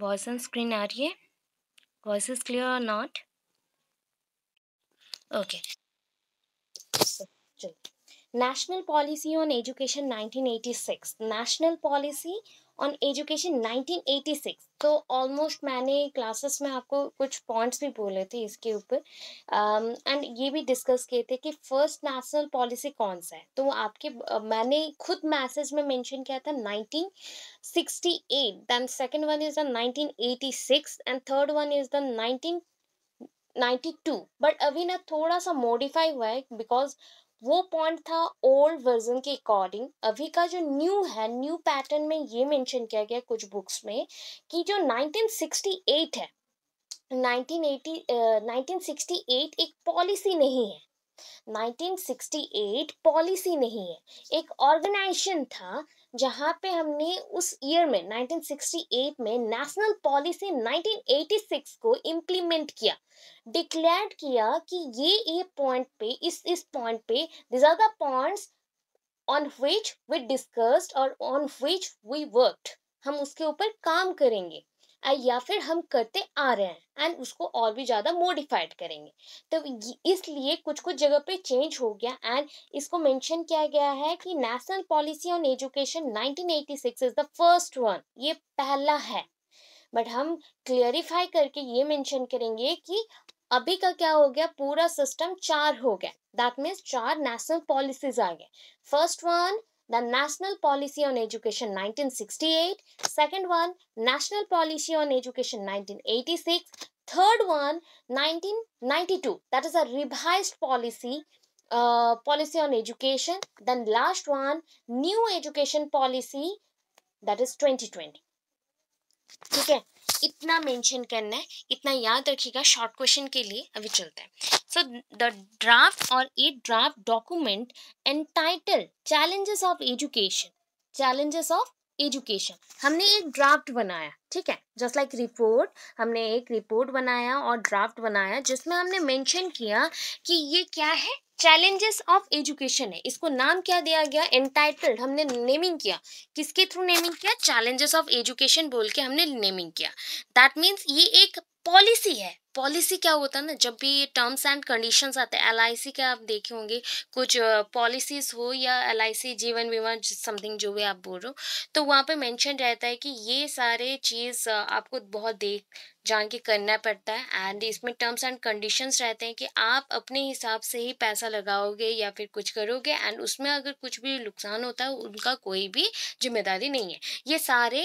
Voice on screen आ रही है वॉइस इज क्लियर और not okay national policy on education 1986 national policy on education 1986 तो almost मैंने क्लासेस में आपको कुछ पॉइंट्स भी बोले थे इसके ऊपर एंड um, ये भी डिस्कस किए थे कि फर्स्ट नेशनल पॉलिसी कौन सा है तो आपके uh, मैंने खुद मैसेज में मेंशन किया था 1968 then second one is the 1986 and third one is the 1992 but अभी ना थोड़ा सा मॉडिफाई हुआ है बिकॉज वो पॉइंट था ओल्ड वर्जन के अकॉर्डिंग अभी का जो न्यू है न्यू पैटर्न में ये मेंशन किया गया कुछ बुक्स में कि जो 1968 है 1980 uh, 1968 एक पॉलिसी नहीं है 1968 पॉलिसी नहीं है एक ऑर्गेनाइजेशन था जहाँ पे हमने उस ईयर में 1968 में नेशनल पॉलिसी 1986 को इम्प्लीमेंट किया डिक्लेयर किया कि ये ये पॉइंट पे इस इस पॉइंट पे these are the points on which we discussed और ऑन विच वी वर्क हम उसके ऊपर काम करेंगे या फिर हम करते आ रहे हैं एंड उसको और भी ज़्यादा मोडिफाइड करेंगे तो इसलिए कुछ कुछ जगह पे चेंज हो गया एंड इसको मेंशन किया गया है कि national policy on education 1986 is the first one ये पहला है बट हम क्लियरिफाई करके ये मेंशन करेंगे कि अभी का क्या हो गया पूरा सिस्टम चार हो गया दैट मीन्स चार नेशनल पॉलिसीज आ गए first one the National Policy on Education 1968, second one, National Policy on Education 1986, third one, 1992. That is a revised policy uh, policy on education. Then last one, new education policy that is 2020. Okay. इतना mention करना है इतना याद रखिएगा short question के लिए अभी चलते हैं सो द ड्राफ्ट और a draft document and title challenges of education challenges of education हमने एक ड्राफ्ट बनाया ठीक है जस्ट लाइक रिपोर्ट हमने एक रिपोर्ट बनाया और ड्राफ्ट बनाया जिसमें हमने मेंशन किया कि ये क्या है चैलेंजेस ऑफ एजुकेशन है इसको नाम क्या दिया गया एंटाइटल्ड हमने नेमिंग किया किसके थ्रू नेमिंग किया चैलेंजेस ऑफ एजुकेशन बोल के हमने नेमिंग किया दैट मीन्स ये एक पॉलिसी है पॉलिसी क्या होता है ना जब भी टर्म्स एंड कंडीशंस आते हैं एल के आप देखे होंगे कुछ पॉलिसीज हो या एल जीवन बीमा समथिंग जो भी आप बोल रहे हो तो वहाँ पे मेंशन रहता है कि ये सारे चीज़ आपको बहुत देख जान के करना पड़ता है एंड इसमें टर्म्स एंड कंडीशंस रहते हैं कि आप अपने हिसाब से ही पैसा लगाओगे या फिर कुछ करोगे एंड उसमें अगर कुछ भी नुकसान होता है उनका कोई भी जिम्मेदारी नहीं है ये सारे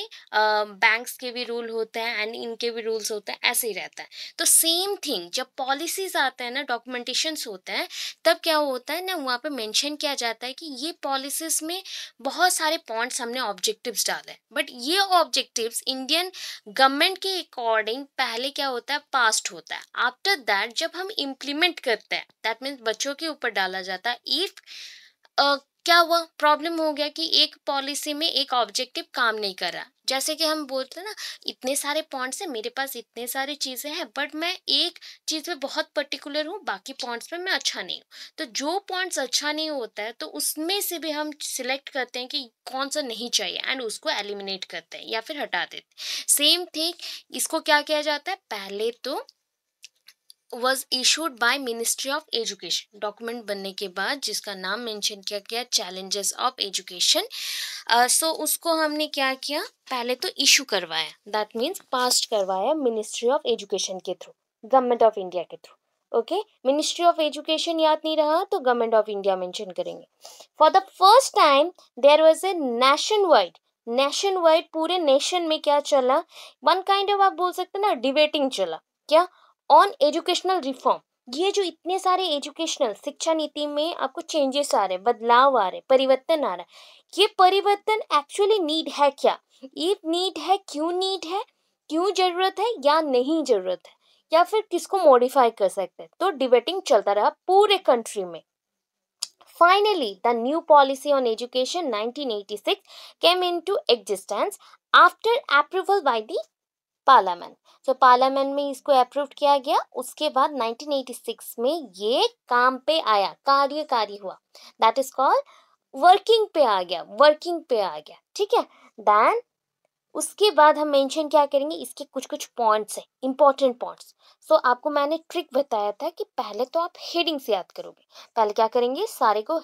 बैंक्स के भी रूल होते हैं एंड इनके भी रूल्स होते हैं ऐसे ही रहता है तो सेम थिंग जब पॉलिसीज आते हैं ना डॉक्यूमेंटेशंस होते हैं तब क्या होता है ना वहाँ पर मैंशन किया जाता है कि ये पॉलिसीज में बहुत सारे पॉइंट्स हमने ऑब्जेक्टिव्स डाले बट ये ऑब्जेक्टिव्स इंडियन गवर्नमेंट के अकॉर्डिंग पहले क्या होता है पास्ट होता है आफ्टर दैट जब हम इम्प्लीमेंट करते हैं दैट मीन्स बच्चों के ऊपर डाला जाता है इफ क्या हुआ प्रॉब्लम हो गया कि एक पॉलिसी में एक ऑब्जेक्टिव काम नहीं कर रहा जैसे कि हम बोलते हैं ना इतने सारे पॉइंट्स हैं मेरे पास इतने सारे चीज़ें हैं बट मैं एक चीज़ में बहुत पर्टिकुलर हूँ बाकी पॉइंट्स में मैं अच्छा नहीं हूँ तो जो पॉइंट्स अच्छा नहीं होता है तो उसमें से भी हम सिलेक्ट करते हैं कि कौन सा नहीं चाहिए एंड उसको एलिमिनेट करते हैं या फिर हटा देते सेम थिंग इसको क्या किया जाता है पहले तो was issued by ministry of education document बनने के बाद जिसका नाम मेंशन किया गया चैलेंजेस ऑफ एजुकेशन सो उसको हमने क्या किया पहले तो इशू करवाया दैट मीन्स पास्ट करवाया मिनिस्ट्री ऑफ एजुकेशन के थ्रू गवर्नमेंट ऑफ इंडिया के through okay ministry of education याद नहीं रहा तो गवर्नमेंट ऑफ इंडिया मेंशन करेंगे for the first time there was a nationwide nationwide पूरे नेशन में क्या चला वन काइंड ऑफ आप बोल सकते हैं ना डिबेटिंग चला क्या ऑन एजुकेशनल रिफॉर्म ये जो इतने सारे एजुकेशनल शिक्षा नीति में आपको चेंजेस आ रहे बदलाव आ रहे परिवर्तन आ रहा है ये परिवर्तन एक्चुअली नीड है क्या ये नीड है क्यों नीड है क्यों जरूरत है या नहीं जरूरत है या फिर किसको मॉडिफाई कर सकते हैं तो डिबेटिंग चलता रहा पूरे कंट्री में Finally, the new policy on education 1986 came into existence after approval by the parliament जो तो पार्लियामेंट में इसको अप्रूव किया गया उसके बाद 1986 में ये काम पे आया कार्यकारी हुआ दैट इज कॉल्ड वर्किंग पे आ गया वर्किंग पे आ गया ठीक है देन उसके बाद हम मेंशन क्या करेंगे इसके कुछ कुछ पॉइंट्स हैं इंपॉर्टेंट पॉइंट्स सो आपको मैंने ट्रिक बताया था कि पहले तो आप हेडिंग्स याद करोगे पहले क्या करेंगे सारे को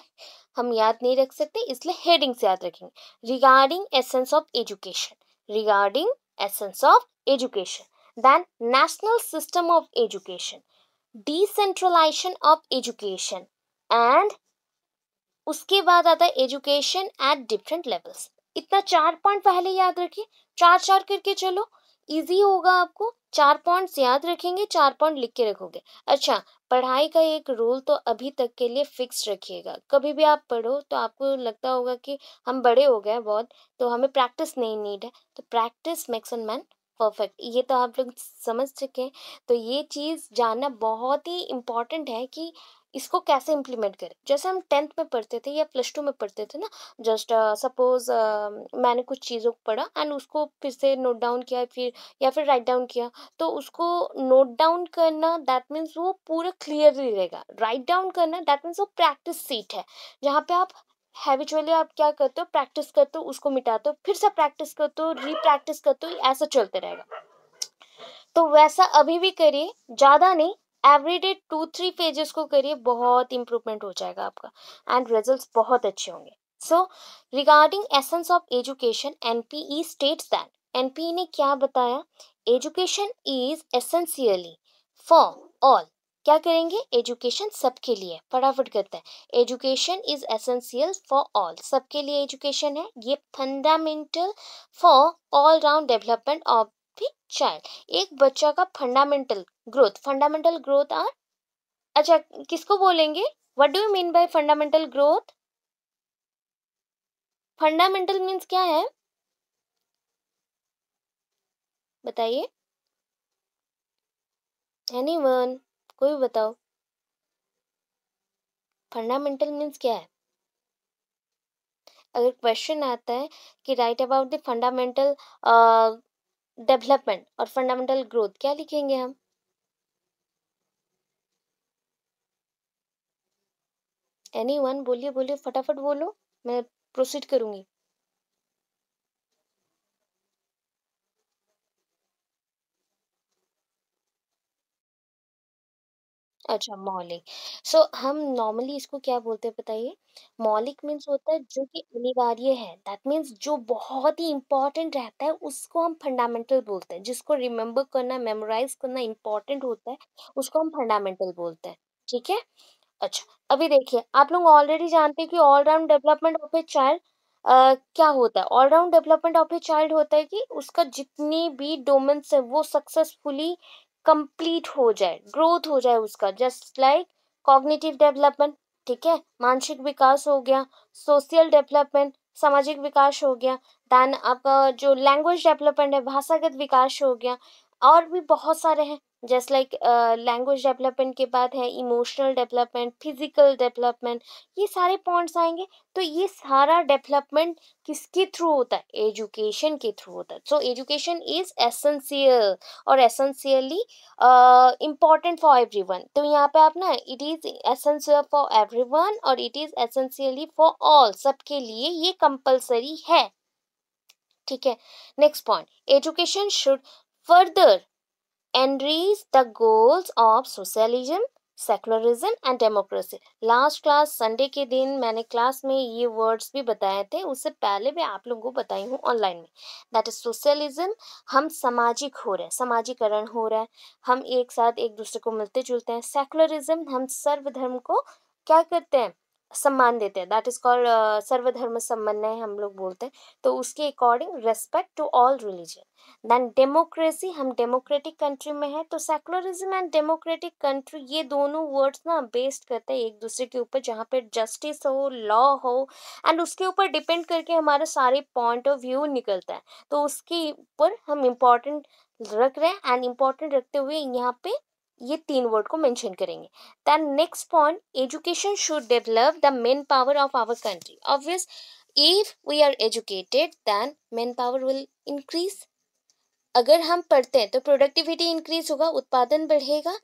हम याद नहीं रख सकते इसलिए हेडिंग्स याद रखेंगे regarding essence of education regarding essence of education. Then national system of education, decentralization of education and उसके बाद आता है एजुकेशन एट डिफरेंट लेवल्स इतना चार पॉइंट पहले याद रखिए चार चार करके चलो इजी होगा आपको चार पॉइंट्स याद रखेंगे चार पॉइंट लिख के रखोगे अच्छा पढ़ाई का एक रूल तो अभी तक के लिए फिक्स रखिएगा कभी भी आप पढ़ो तो आपको लगता होगा कि हम बड़े हो गए बहुत तो हमें प्रैक्टिस नहीं नीड है तो practice makes an man perfect ये तो आप लोग समझ चुके हैं तो ये चीज़ जानना बहुत ही इम्पॉर्टेंट है कि इसको कैसे इम्प्लीमेंट करें जैसे हम टेंथ में पढ़ते थे या प्लस टू में पढ़ते थे ना जस्ट सपोज uh, uh, मैंने कुछ चीज़ों को पढ़ा एंड उसको फिर से नोट डाउन किया फिर या फिर राइट डाउन किया तो उसको नोट डाउन करना दैट मीन्स वो पूरा क्लियरली रहेगा राइट डाउन करना दैट मीन्स वो प्रैक्टिस सीट है जहाँ पे आप हैबिचुअली आप क्या करते हो प्रैक्टिस करते हो उसको मिटाते हो फिर से प्रैक्टिस करते हो री प्रैक्टिस करते हो ऐसा चलते रहेगा तो वैसा अभी भी करिए ज़्यादा नहीं every day two three pages को करिए बहुत इंप्रूवमेंट हो जाएगा आपका एंड रिजल्ट बहुत अच्छे होंगे so regarding essence of education N P E state that N P E ने क्या बताया education is essentially for all क्या करेंगे एजुकेशन सबके लिए फटाफट करते हैं education is essential for all सबके लिए एजुकेशन है ये fundamental for all round development of भी चाइल्ड एक बच्चा का फंडामेंटल ग्रोथ फंडामेंटल ग्रोथ आर अच्छा किसको बोलेंगे what do you mean by fundamental growth fundamental means क्या है बताइए एनीवन कोई बताओ फंडामेंटल मीन्स क्या है अगर क्वेश्चन आता है कि write about the fundamental development और फंडामेंटल ग्रोथ क्या लिखेंगे हम एनी वन बोलिए बोलिए फटाफट बोलो मैं प्रोसीड करूंगी अच्छा मौलिक सो so, हम नॉर्मली इसको क्या बोलते हैं बताइए मौलिक मीन्स होता है जो कि अनिवार्य है दैट मीन्स जो बहुत ही इंपॉर्टेंट रहता है उसको हम फंडामेंटल बोलते हैं जिसको रिमेम्बर करना मेमोराइज करना इंपॉर्टेंट होता है उसको हम फंडामेंटल बोलते हैं ठीक है अच्छा अभी देखिए आप लोग ऑलरेडी जानते हैं कि all round development of a child क्या होता है all round development of a child होता है कि उसका जितनी भी डोमेन्स है वो सक्सेसफुली कंप्लीट हो जाए ग्रोथ हो जाए उसका जस्ट लाइक कॉग्निटिव डेवलपमेंट ठीक है मानसिक विकास हो गया सोशल डेवलपमेंट सामाजिक विकास हो गया देन आपका जो लैंग्वेज डेवलपमेंट है भाषागत विकास हो गया और भी बहुत सारे हैं जैसे लाइक लैंग्वेज डेवलपमेंट के बाद है इमोशनल डेवलपमेंट फिजिकल डेवलपमेंट ये सारे पॉइंट्स आएंगे तो ये सारा डेवलपमेंट किसके थ्रू होता है एजुकेशन के थ्रू होता है सो एजुकेशन इज एसेंशियल और essentially important for everyone तो यहाँ पे आप ना it is essential for everyone और it is essentially for all सबके लिए ये कंपल्सरी है ठीक है next point education should further enrich the goals of socialism secularism and democracy last class Sunday के दिन मैंने क्लास में ये वर्ड्स भी बताए थे उससे पहले मैं आप लोगों को बताई हूँ ऑनलाइन में दैट इज सोशलिज्म हम सामाजिक हो रहे हैं समाजीकरण हो रहा है हम एक साथ एक दूसरे को मिलते जुलते हैं सेकुलरिज्म हम सर्वधर्म को क्या करते हैं सम्मान देते हैं दैट इज़ कॉल्ड सर्वधर्म समन्वय हम लोग बोलते हैं तो उसके according respect to all religion then democracy हम डेमोक्रेटिक कंट्री में है तो सेकुलरिज्म एंड डेमोक्रेटिक कंट्री ये दोनों वर्ड्स ना बेस्ड करते हैं एक दूसरे के ऊपर जहाँ पे जस्टिस हो लॉ हो एंड उसके ऊपर डिपेंड करके हमारा सारे पॉइंट ऑफ व्यू निकलता है तो उसके ऊपर हम इम्पोर्टेंट रख रहे हैं एंड इम्पोर्टेंट रखते हुए यहाँ पे ये तीन वर्ड को मेंशन करेंगे then next point education should develop the manpower of our country obvious if we are educated then manpower will increase अगर हम पढ़ते हैं तो प्रोडक्टिविटी इंक्रीज होगा उत्पादन बढ़ेगा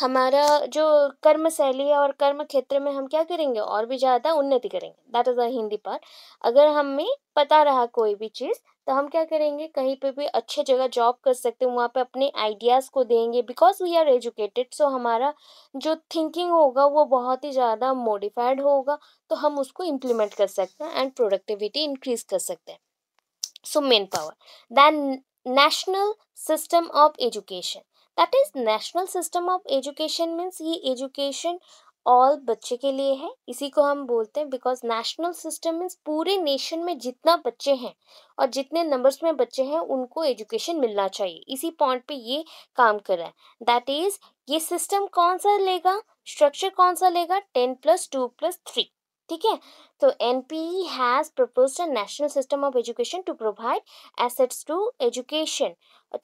हमारा जो कर्म शैली है और कर्म क्षेत्र में हम क्या करेंगे और भी ज़्यादा उन्नति करेंगे that is a Hindi part अगर हमें पता रहा कोई भी चीज़ तो हम क्या करेंगे कहीं पे भी अच्छे जगह जॉब कर सकते हैं वहाँ पे अपने आइडियाज़ को देंगे because we are educated so हमारा जो थिंकिंग होगा वो बहुत ही ज़्यादा मॉडिफाइड होगा तो हम उसको इम्प्लीमेंट कर सकते हैं एंड प्रोडक्टिविटी इंक्रीज कर सकते हैं so manpower then national system of education that is national system of education means ये एजुकेशन ऑल बच्चे के लिए है इसी को हम बोलते हैं बिकॉज नेशनल सिस्टम मीन्स पूरे नेशन में जितना बच्चे हैं और जितने नंबर्स में बच्चे हैं उनको एजुकेशन मिलना चाहिए इसी पॉइंट पे ये काम कर रहा है दैट इज ये सिस्टम कौन सा लेगा स्ट्रक्चर कौन सा लेगा ten plus two plus three ठीक है तो N P has propose a national system of education to provide assets to education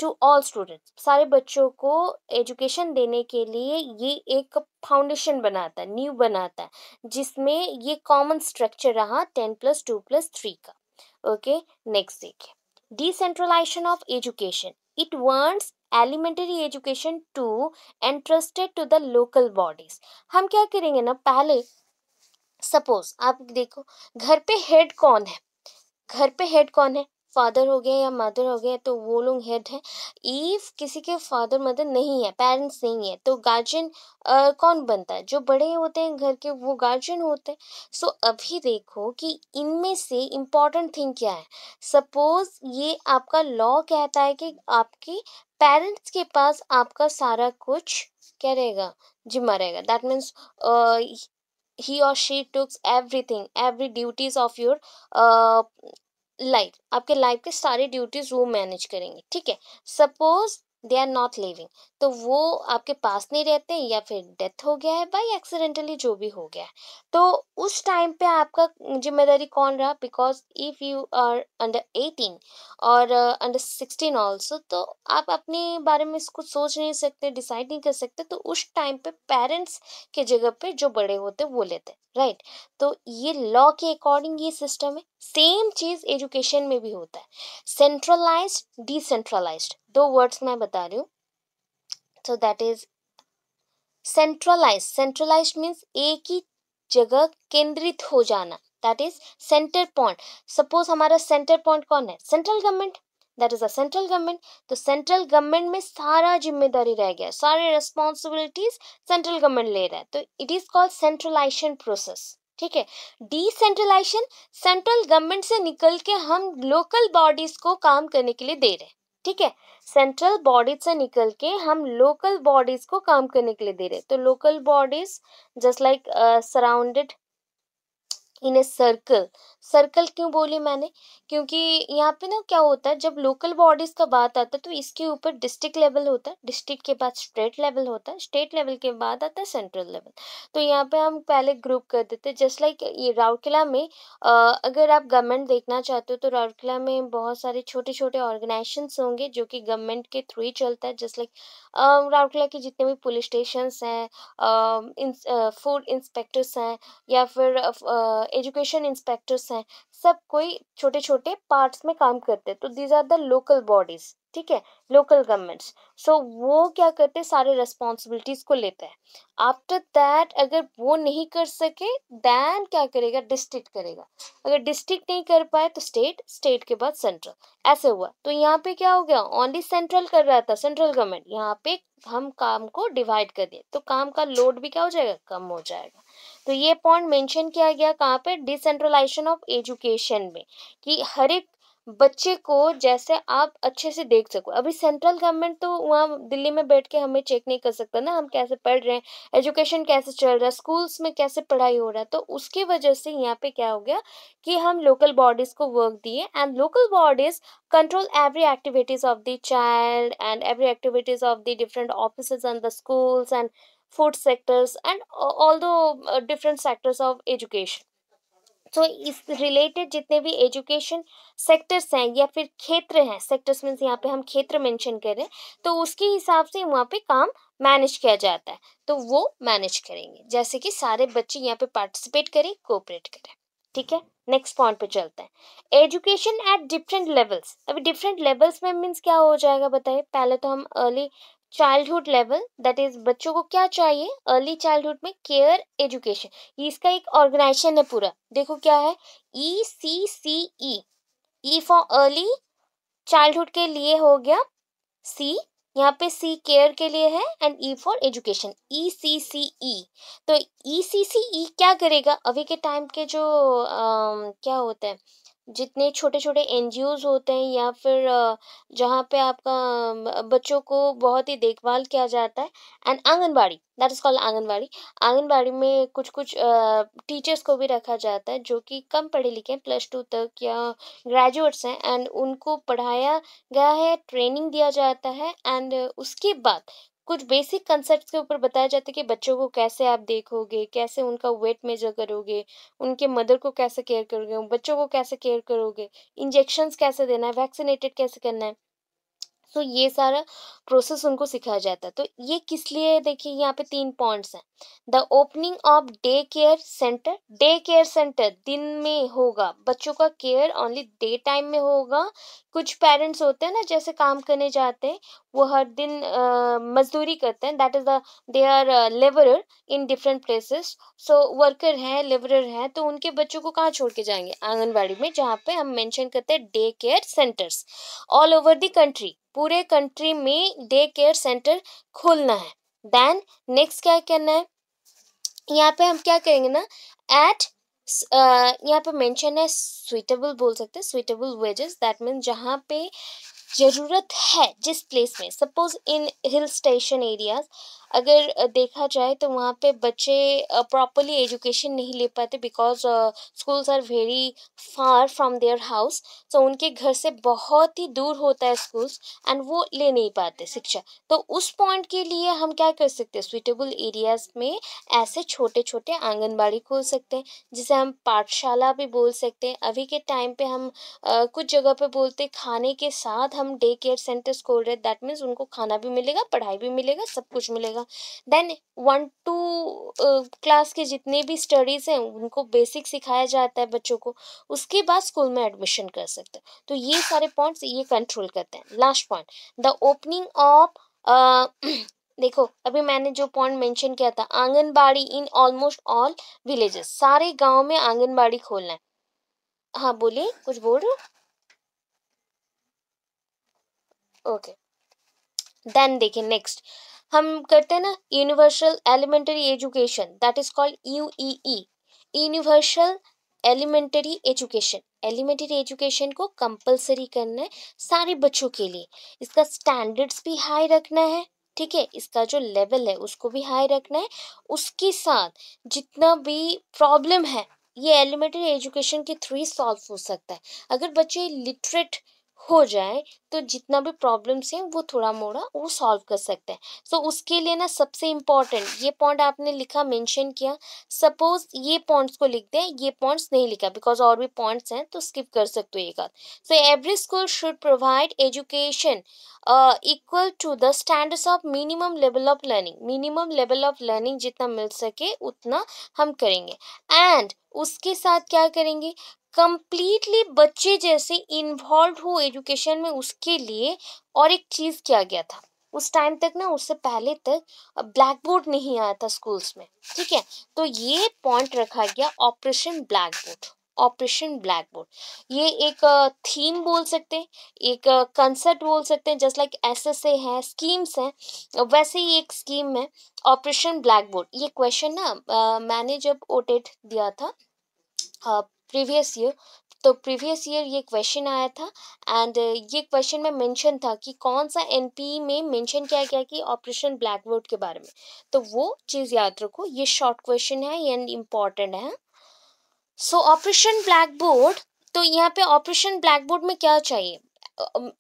to all students सारे बच्चों को एजुकेशन देने के लिए ये एक फाउंडेशन बनाता है न्यू बनाता है जिसमें ये कॉमन स्ट्रक्चर रहा ten plus two plus three का ओके नेक्स्ट देखिए decentralisation of education it wants elementary education to entrusted to the local bodies हम क्या करेंगे ना पहले सपोज आप देखो घर पे हेड कौन है घर पे हेड कौन है फादर हो गया या मदर हो गया तो वो लोग हेड हैं इफ किसी के फादर मदर नहीं है पेरेंट्स नहीं है तो गार्जियन कौन बनता है जो बड़े होते हैं घर के वो गार्जियन होते हैं सो so, अभी देखो कि इनमें से इम्पॉर्टेंट थिंग क्या है सपोज ये आपका लॉ कहता है कि आपके पेरेंट्स के पास आपका सारा कुछ क्या रहेगा जिम्मा रहेगा that means he or she took everything every duties of your uh, life आपके life के सारे duties वो manage करेंगे ठीक है suppose they are not living तो वो आपके पास नहीं रहते या फिर डेथ हो गया है बाई एक्सीडेंटली जो भी हो गया है तो उस टाइम पे आपका जिम्मेदारी कौन रहा because if you are under eighteen और अंडर सिक्सटीन ऑल्सो तो आप अपने बारे में इसको सोच नहीं सकते डिसाइड नहीं कर सकते तो उस टाइम पे पेरेंट्स के जगह पे जो बड़े होते वो लेते राइट तो ये लॉ के अकॉर्डिंग ये सिस्टम है सेम चीज़ एजुकेशन में भी होता है सेंट्रलाइज्ड डिसेंट्रलाइज्ड दो वर्ड्स मैं बता रही हूँ so that is centralized centralized means एक ही जगह केंद्रित हो जाना that is centre point suppose हमारा सेंटर पॉइंट कौन है central government that is a central government तो सेंट्रल गवर्नमेंट में सारा जिम्मेदारी रह गया सारे रिस्पॉन्सिबिलिटीज सेंट्रल गवर्नमेंट ले रहा है तो it is called centralisation process ठीक है डिसेंट्रलाइजेशन सेंट्रल गवर्नमेंट से निकल के हम लोकल बॉडीज को काम करने के लिए दे रहे हैं ठीक है सेंट्रल बॉडीज से निकल के हम लोकल बॉडीज को काम करने के लिए दे रहे तो local bodies just like surrounded in a circle circle क्यों बोली मैंने क्योंकि यहाँ पे ना क्या होता है जब लोकल बॉडीज़ का बात आता है तो इसके ऊपर डिस्ट्रिक्ट लेवल होता है डिस्ट्रिक्ट के बाद स्टेट लेवल होता है स्टेट लेवल के बाद आता है सेंट्रल लेवल तो यहाँ पे हम पहले ग्रुप कर देते हैं जस्ट लाइक ये राउरकेला में आ, अगर आप गवर्नमेंट देखना चाहते हो तो राउरकेला में बहुत सारे छोटे छोटे ऑर्गेनाइजेशन होंगे जो कि गवर्नमेंट के थ्रू ही चलता है जस्ट लाइक राउरकेला के जितने भी पुलिस स्टेशन हैं फूड इंस्पेक्टर्स हैं या फिर एजुकेशन इंस्पेक्टर्स हैं सब कोई छोटे छोटे पार्ट्स में काम करते हैं तो these are the local bodies ठीक है लोकल गवर्नमेंट्स सो वो क्या करते हैं सारे रेस्पॉन्सिबिलिटीज़ को लेते हैं आफ्टर दैट अगर वो नहीं कर सके दैन क्या करेगा डिस्ट्रिक्ट करेगा अगर डिस्ट्रिक्ट नहीं कर पाए तो स्टेट स्टेट के बाद सेंट्रल ऐसे हुआ तो यहाँ पे क्या हो गया ओनली सेंट्रल कर रहा था सेंट्रल गवर्नमेंट यहाँ पे हम काम को डिवाइड कर दिए तो काम का लोड भी क्या हो जाएगा कम हो जाएगा तो ये पॉइंट मेंशन किया गया कहाँ पे डिसेंट्रलाइजेशन ऑफ एजुकेशन में कि हर एक बच्चे को जैसे आप अच्छे से देख सको अभी सेंट्रल गवर्नमेंट तो वहाँ दिल्ली में बैठ के हमें चेक नहीं कर सकता ना हम कैसे पढ़ रहे हैं एजुकेशन कैसे चल रहा है स्कूल्स में कैसे पढ़ाई हो रहा है तो उसकी वजह से यहाँ पे क्या हो गया कि हम लोकल बॉडीज़ को वर्क दिए and local bodies control every activities of the child and every activities of the different office and the schools and food sectors and all दो different sectors of education so इस related जितने भी education sectors हैं या फिर क्षेत्र हैं sectors means यहाँ पे हम क्षेत्र मेंशन हैं तो उसके हिसाब से वहाँ पे काम मैनेज किया जाता है तो वो मैनेज करेंगे जैसे कि सारे बच्चे यहाँ पे पार्टिसिपेट करें कोऑपरेट करें ठीक है नेक्स्ट पॉइंट पे चलते हैं एजुकेशन एट डिफरेंट लेवल्स अभी डिफरेंट लेवल्स में मीन्स क्या हो जाएगा बताइए पहले तो हम early childhood level that is बच्चों को क्या चाहिए अर्ली चाइल्डहुड में केयर एजुकेशन इसका एक ऑर्गेनाइजेशन है पूरा देखो क्या है E C C E E for early childhood के लिए हो गया सी यहाँ पे सी केयर के लिए है and E for education E C C E तो ई सी सी ई क्या करेगा अभी के टाइम के जो आ, क्या होता है जितने छोटे छोटे एन होते हैं या फिर जहाँ पे आपका बच्चों को बहुत ही देखभाल किया जाता है and anganwadi that is called anganwadi anganwadi में कुछ कुछ टीचर्स को भी रखा जाता है जो कि कम पढ़े लिखे हैं प्लस टू तक या ग्रेजुएट्स हैं एंड उनको पढ़ाया गया है ट्रेनिंग दिया जाता है एंड उसके बाद कुछ बेसिक कंसेप्ट के ऊपर बताया जाता है कि बच्चों को कैसे आप देखोगे कैसे उनका वेट मेजर करोगे उनके मदर को कैसे केयर करोगे बच्चों को कैसे केयर करोगे इंजेक्शन कैसे देना है वैक्सीनेटेड कैसे करना है तो ये सारा प्रोसेस उनको सिखाया जाता है तो ये किस लिए देखिए यहाँ पे तीन पॉइंट्स हैं the opening of day care centre day care centre दिन में होगा बच्चों का केयर ओनली डे टाइम में होगा कुछ पेरेंट्स होते हैं ना जैसे काम करने जाते हैं वो हर दिन आ, मजदूरी करते हैं that is the they are labourer in different places so worker हैं लेबरर हैं तो उनके बच्चों को कहाँ छोड़ के जाएंगे आंगनबाड़ी में जहाँ पे हम मेंशन करते हैं day care centres all over the country पूरे कंट्री में डे केयर सेंटर खोलना है देन नेक्स्ट क्या करना है यहाँ पे हम क्या करेंगे ना एट uh, यहाँ पे मेंशन है स्वीटेबल बोल सकते हैं स्वीटेबल वेजेस दैट मीन जहाँ पे ज़रूरत है जिस प्लेस में suppose in hill station areas अगर देखा जाए तो वहाँ पे बच्चे प्रॉपरली एजुकेशन नहीं ले पाते because schools are very far from their house तो उनके घर से बहुत ही दूर होता है स्कूल्स एंड वो ले नहीं पाते शिक्षा तो उस पॉइंट के लिए हम क्या कर सकते हैं सुइटेबल एरियाज में ऐसे छोटे छोटे आंगनबाड़ी खोल सकते हैं जिसे हम पाठशाला भी बोल सकते हैं अभी के टाइम पे हम आ, कुछ जगह पे बोलते खाने के साथ हम डे केयर सेंटर्स खोल रहे दैट मीन्स उनको खाना भी मिलेगा पढ़ाई भी मिलेगा सब कुछ मिलेगा देन वन टू क्लास के जितने भी स्टडीज़ हैं उनको बेसिक सिखाया जाता है बच्चों को उसके बाद स्कूल में एडमिशन कर सकते हैं तो ये सारे पॉइंट्स ये कंट्रोल करते हैं last point the opening of देखो अभी मैंने जो पॉइंट मेंशन किया था anganwadi in almost all villages सारे गांव में आंगनबाड़ी खोलना है हाँ बोलिए कुछ बोल रहे हो ओके देन देखिए नेक्स्ट हम करते हैं ना universal elementary education that is called U E universal elementary education elementary education को कंपलसरी करना है सारे बच्चों के लिए इसका स्टैंडर्ड्स भी हाई रखना है ठीक है इसका जो लेवल है उसको भी हाई रखना है उसके साथ जितना भी प्रॉब्लम है ये एलिमेंटरी एजुकेशन के थ्रू सॉल्व हो सकता है अगर बच्चे लिटरेट हो जाए तो जितना भी प्रॉब्लम्स हैं वो थोड़ा मोड़ा वो सॉल्व कर सकते हैं सो so, उसके लिए ना सबसे इम्पॉर्टेंट ये पॉइंट आपने लिखा मेंशन किया सपोज ये पॉइंट्स को लिख दें ये पॉइंट्स नहीं लिखा बिकॉज और भी पॉइंट्स हैं तो स्किप कर सकते हो ये बात so every school should provide education equal to the standards of minimum level of learning minimum level of learning जितना मिल सके उतना हम करेंगे एंड उसके साथ क्या करेंगे कंप्लीटली बच्चे जैसे इन्वॉल्व हो एजुकेशन में उसके लिए और एक चीज़ किया गया था उस टाइम तक ना उससे पहले तक ब्लैक बोर्ड नहीं आया था स्कूल्स में ठीक है तो ये पॉइंट रखा गया operation black board operation black board ये एक थीम बोल सकते हैं एक कंसेप्ट बोल सकते हैं just like S S A है स्कीम्स हैं वैसे ही एक स्कीम है ऑपरेशन ब्लैक बोर्ड ये क्वेश्चन ना मैंने जब ओटेट दिया था प्रीवियस ईयर तो प्रीवियस ईयर ये क्वेश्चन आया था एंड ये क्वेश्चन में मेंशन था कि कौन सा एनपीई e में मेंशन किया गया कि ऑपरेशन ब्लैकबोर्ड के बारे में तो वो चीज़ याद रखो ये शॉर्ट क्वेश्चन है ये इम्पॉर्टेंट है सो ऑपरेशन ब्लैकबोर्ड तो यहाँ पे ऑपरेशन ब्लैकबोर्ड में क्या चाहिए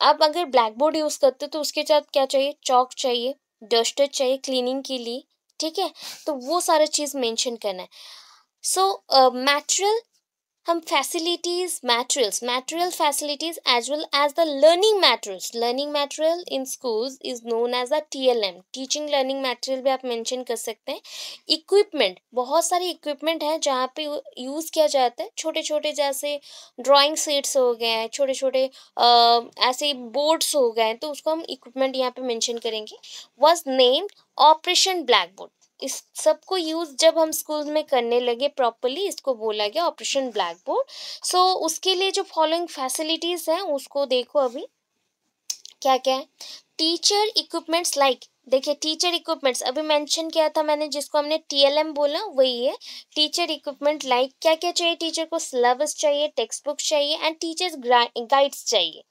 अब अगर ब्लैकबोर्ड यूज़ करते हो तो उसके साथ क्या चाहिए चौक चाहिए डस्टर चाहिए क्लीनिंग के लिए ठीक है तो वो सारा चीज़ मैंशन करना है सो मटेरियल हम facilities materials material facilities as well as the learning materials learning material in schools is known as the TLM teaching learning material भी आप मेंशन कर सकते हैं इक्विपमेंट बहुत सारे इक्विपमेंट हैं जहाँ पे यूज़ किया जाता है छोटे छोटे जैसे ड्राइंग सीट्स हो गए हैं छोटे छोटे ऐसे बोर्ड्स हो गए हैं तो उसको हम इक्विपमेंट यहाँ पे मैंशन करेंगे was named operation black board इस सबको यूज़ जब हम स्कूल में करने लगे प्रॉपरली इसको बोला गया ऑपरेशन ब्लैक बोर्ड सो उसके लिए जो फॉलोइंग फैसिलिटीज़ हैं उसको देखो अभी क्या क्या है टीचर इक्विपमेंट्स लाइक देखिए टीचर इक्विपमेंट्स अभी मेंशन किया था मैंने जिसको हमने टीएलएम बोला वही है टीचर इक्विपमेंट लाइक क्या क्या चाहिए टीचर को सिलेबस चाहिए टेक्स्ट बुक चाहिए एंड टीचर्स गाइड्स चाहिए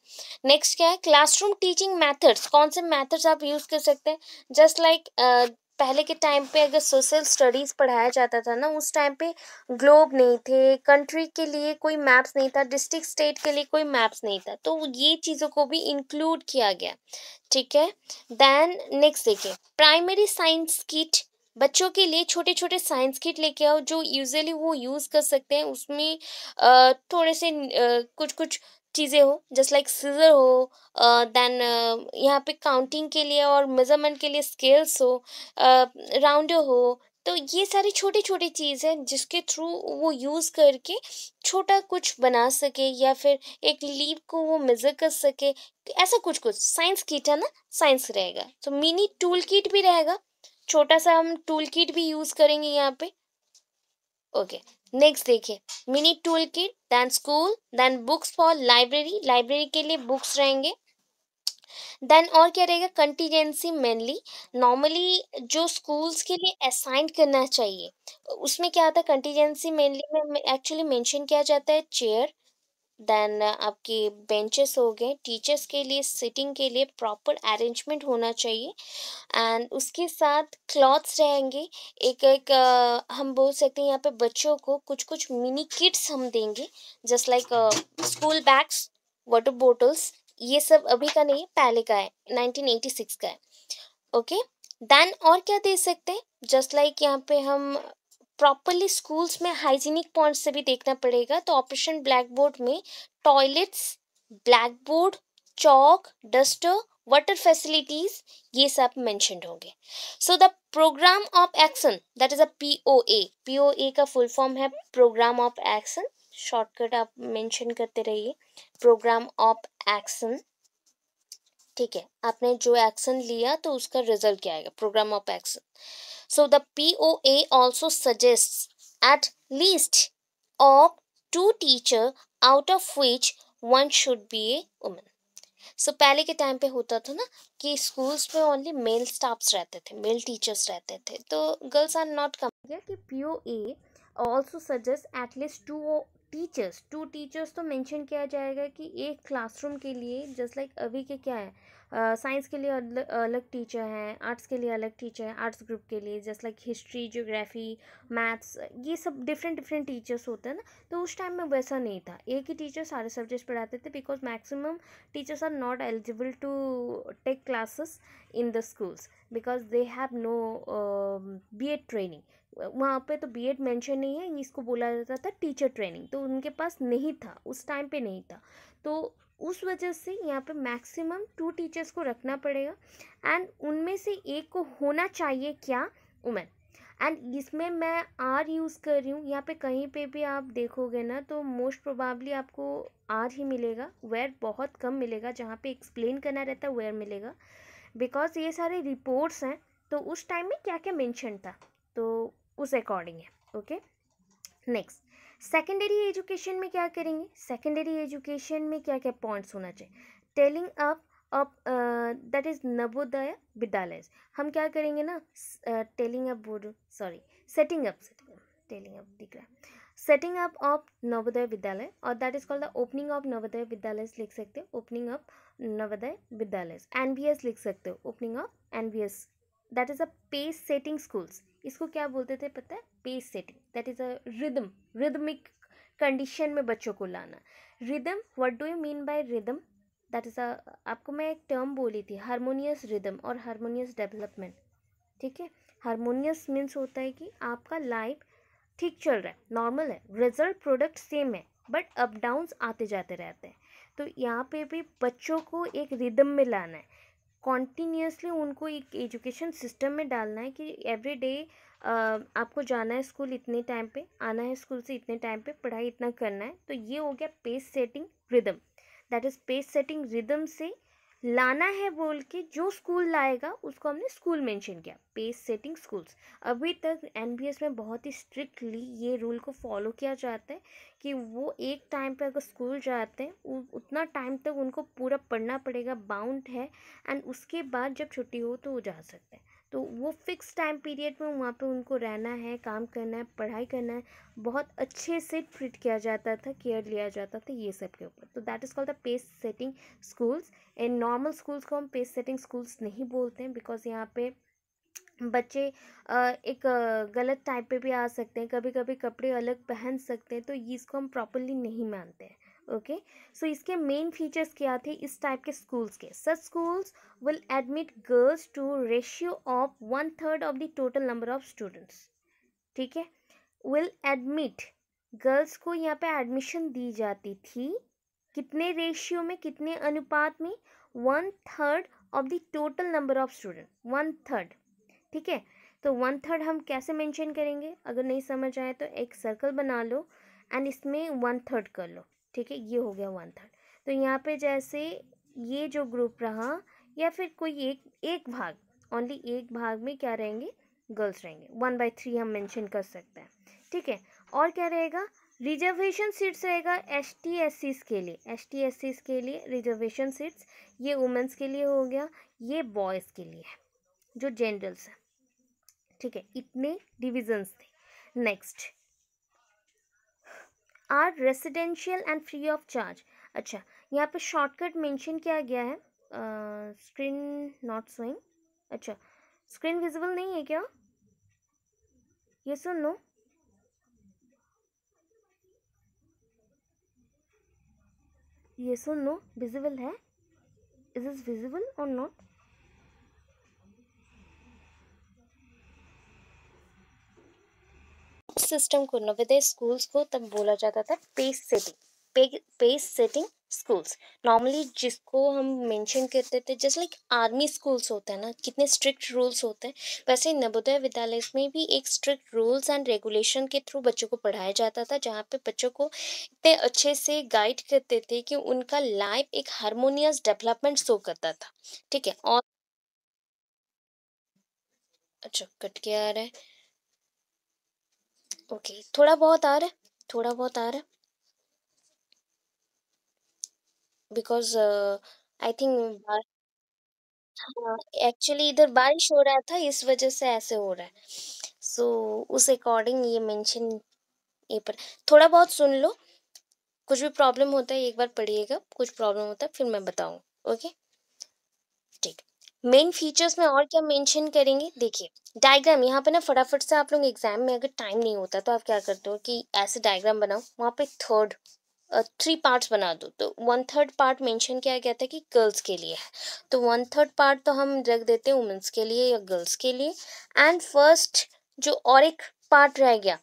नेक्स्ट क्या है क्लासरूम टीचिंग मेथड्स कौन से मेथड्स आप यूज़ कर सकते हैं जस्ट लाइक पहले के टाइम पे अगर सोशल स्टडीज़ पढ़ाया जाता था ना उस टाइम पे ग्लोब नहीं थे कंट्री के लिए कोई मैप्स नहीं था डिस्ट्रिक्ट स्टेट के लिए कोई मैप्स नहीं था तो ये चीज़ों को भी इंक्लूड किया गया ठीक है देन नेक्स्ट देखिए प्राइमरी साइंस किट बच्चों के लिए छोटे छोटे साइंस किट लेके आओ जो यूजली वो यूज़ कर सकते हैं उसमें थोड़े से कुछ कुछ चीज़ें हो जस्ट लाइक सीज़र हो देन यहाँ पे काउंटिंग के लिए और मेज़रमेंट के लिए स्केल्स हो राउंडर uh, हो तो ये सारी छोटी छोटी चीज़ है जिसके थ्रू वो यूज़ करके छोटा कुछ बना सके या फिर एक लीव को वो मेज़र कर सके ऐसा कुछ कुछ साइंस किट है ना साइंस रहेगा तो मिनी टूल किट भी रहेगा छोटा सा हम टूल किट भी यूज़ करेंगे यहाँ पे ओके okay. नेक्स्ट देखिए mini tool kit then school then books for library library के लिए बुक्स रहेंगे देन और क्या रहेगा कंटीजेंसी मेनली नॉर्मली जो स्कूल्स के लिए असाइन करना चाहिए उसमें क्या आता है कंटीजेंसी मेनली में एक्चुअली मेंशन किया जाता है चेयर देन uh, आपके बेंचेस हो गए टीचर्स के लिए सिटिंग के लिए प्रॉपर अरेंजमेंट होना चाहिए एंड उसके साथ क्लॉथ्स रहेंगे एक एक uh, हम बोल सकते हैं यहाँ पे बच्चों को कुछ कुछ मिनी किट्स हम देंगे just like school bags water bottles ये सब अभी का नहीं है पहले का है 1986 का है ओके okay? देन और क्या दे सकते हैं जस्ट लाइक यहाँ पे हम प्रॉपरली स्कूल्स में हाइजीनिक पॉइंट से भी देखना पड़ेगा तो ऑपरेशन ब्लैक बोर्ड में toilets black board chalk duster water facilities ये सब मैं होंगे so the programme of action that is a P O A P O A का फुल फॉर्म है प्रोग्राम ऑफ एक्शन शॉर्टकट आप मैंशन करते रहिए प्रोग्राम ऑफ एक्शन ठीक है आपने जो एक्शन लिया तो उसका रिजल्ट क्या आएगा programme of action So the POA also suggests at least of two teacher out of which one should be a woman. So so, पहले के टाइम पे होता था ना कि स्कूल्स में ओनली मेल स्टाफ्स रहते थे मेल टीचर्स रहते थे तो गर्ल्स आर नॉट कम कि P O A also suggest at least two teachers two teachers तो मेंशन किया जाएगा कि एक क्लासरूम के लिए जस्ट लाइक like अभी के क्या है साइंस के लिए अलग टीचर हैं आर्ट्स के लिए अलग टीचर हैं आर्ट्स ग्रुप के लिए just like history geography maths ये सब डिफरेंट डिफरेंट टीचर्स होते हैं ना तो उस टाइम में वैसा नहीं था एक ही टीचर सारे सब्जेक्ट्स पढ़ाते थे because maximum teachers are not eligible to take classes in the schools because they have no B Ed training वहाँ पे तो बी एड मैंशन नहीं है इसको बोला जाता था टीचर ट्रेनिंग तो उनके पास नहीं था उस टाइम पे नहीं था तो उस वजह से यहाँ पे मैक्सिमम टू टीचर्स को रखना पड़ेगा एंड उनमें से एक को होना चाहिए क्या उमेन एंड इसमें मैं आर यूज़ कर रही हूँ यहाँ पे कहीं पे भी आप देखोगे ना तो मोस्ट प्रोबेबली आपको आर ही मिलेगा वेयर बहुत कम मिलेगा जहाँ पे एक्सप्लेन करना रहता है वेयर मिलेगा बिकॉज ये सारे रिपोर्ट्स हैं तो उस टाइम में क्या क्या मैंशन था तो उस अकॉर्डिंग है ओके नेक्स्ट सेकेंडरी एजुकेशन में क्या करेंगे सेकेंडरी एजुकेशन में क्या क्या पॉइंट्स होना चाहिए telling up up that is Navodaya Vidyalaya हम क्या करेंगे ना telling up board sorry setting up setting up telling up दिख रहा है setting up of Navodaya Vidyalaya और that is called the opening of Navodaya Vidyalaya लिख सकते हो ओपनिंग ऑफ नवोदय विद्यालय एन बी एस लिख सकते हो opening of N B S that is a pace setting schools इसको क्या बोलते थे पता है pace setting that is a rhythm rhythmic condition में बच्चों को लाना rhythm what do you mean by rhythm that is a आपको मैं एक टर्म बोली थी हारमोनियस रिदम और हारमोनियस डेवलपमेंट ठीक है हारमोनियस मीन्स होता है कि आपका लाइफ ठीक चल रहा है नॉर्मल है रिजल्ट प्रोडक्ट सेम है बट अप डाउन्स आते जाते रहते हैं तो यहाँ पे भी बच्चों को एक रिदम में लाना है कॉन्टीन्यूसली उनको एक एजुकेशन सिस्टम में डालना है कि एवरी डे आपको जाना है स्कूल इतने टाइम पे आना है स्कूल से इतने टाइम पे पढ़ाई इतना करना है तो ये हो गया pace setting rhythm that is pace setting rhythm से लाना है बोल के जो स्कूल लाएगा उसको हमने स्कूल मेंशन किया पेस सेटिंग स्कूल्स अभी तक एनबीएस में बहुत ही स्ट्रिक्टली ये रूल को फॉलो किया जाता है कि वो एक टाइम पर अगर स्कूल जाते हैं उतना टाइम तक उनको पूरा पढ़ना पड़ेगा बाउंड है एंड उसके बाद जब छुट्टी हो तो वो जा सकते हैं तो वो फिक्स टाइम पीरियड में वहाँ पे उनको रहना है काम करना है पढ़ाई करना है बहुत अच्छे से ट्रीट किया जाता था केयर लिया जाता था ये सब के ऊपर तो that is called the pace setting schools and normal schools को हम पेस सेटिंग स्कूल्स नहीं बोलते हैं बिकॉज यहाँ पे बच्चे एक गलत टाइप पे भी आ सकते हैं कभी कभी कपड़े अलग पहन सकते हैं तो इसको हम प्रॉपरली नहीं मानते हैं ओके सो इसके मेन फीचर्स क्या थे इस टाइप के स्कूल्स के such schools will admit girls to ratio of one third of the total number of students ठीक है विल एडमिट गर्ल्स को यहाँ पे एडमिशन दी जाती थी कितने रेशियो में कितने अनुपात में one third of the total number of student one third ठीक है तो वन थर्ड हम कैसे मेंशन करेंगे अगर नहीं समझ आए तो एक सर्कल बना लो एंड इसमें वन थर्ड कर लो ठीक है ये हो गया वन थर्ड तो यहाँ पे जैसे ये जो ग्रुप रहा या फिर कोई एक एक भाग ओनली एक भाग में क्या रहेंगे गर्ल्स रहेंगे वन बाई थ्री हम मेंशन कर सकते हैं ठीक है और क्या रहेगा रिजर्वेशन सीट्स रहेगा एस टी एस सी के लिए एस टी एस सी के लिए रिजर्वेशन सीट्स ये वुमेंस के लिए हो गया ये बॉयज़ के लिए है जो जेंडल्स हैं ठीक है इतने डिविजन्स थे next are residential and free of charge अच्छा यहाँ पे शॉर्टकट मेंशन किया गया है स्क्रीन नॉट सोइंग अच्छा स्क्रीन विजिबल नहीं है क्या ये सुन लो ये सुन लो विजिबल है इज इज विजिबल और नॉट सिस्टम को नवोदय स्कूल्स को तब बोला जाता था pace setting pace setting schools normally जिसको हम मेंशन करते थे जस्ट लाइक आर्मी स्कूल्स होते हैं ना कितने स्ट्रिक्ट रूल्स होते हैं वैसे नवोदय विद्यालय में भी एक स्ट्रिक्ट रूल्स एंड रेगुलेशन के थ्रू बच्चों को पढ़ाया जाता था जहाँ पे बच्चों को इतने अच्छे से गाइड करते थे कि उनका लाइफ एक हारमोनियस डेवलपमेंट शो करता था ठीक है और अच्छा कट के आ रहा है ओके थोड़ा बहुत आ रहा है थोड़ा बहुत आ रहा है बिकॉज आई थिंक एक्चुअली इधर बारिश हो रहा था इस वजह से ऐसे हो रहा है सो so, उस अकॉर्डिंग ये मेंशन ये पर थोड़ा बहुत सुन लो कुछ भी प्रॉब्लम होता है एक बार पढ़िएगा कुछ प्रॉब्लम होता है फिर मैं बताऊँ ओके ठीक मेन फीचर्स में और क्या मेंशन करेंगे देखिए डायग्राम यहाँ पे ना फटाफट से आप लोग एग्जाम में अगर टाइम नहीं होता तो आप क्या करते हो कि ऐसे डायग्राम बनाओ वहाँ पे थर्ड थ्री पार्ट्स बना दो तो वन थर्ड पार्ट मेंशन किया गया था कि गर्ल्स के लिए है तो वन थर्ड पार्ट तो हम रख देते हैं वुमेंस के लिए या गर्ल्स के लिए एंड फर्स्ट जो और एक पार्ट रह गया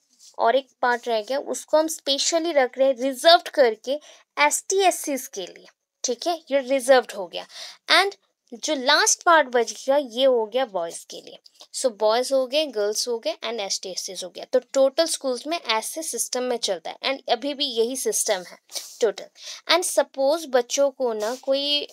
और एक पार्ट रह गया उसको हम स्पेशली रख रहे हैं रिजर्व करके एस टी के लिए ठीक है ये रिजर्व हो गया एंड जो लास्ट पार्ट बच गया ये हो गया बॉयज़ के लिए सो बॉयज़ हो गए गर्ल्स हो गए एंड एस टी हो गया तो टोटल स्कूल्स में ऐसे सिस्टम में चलता है एंड अभी भी यही सिस्टम है टोटल एंड सपोज बच्चों को ना कोई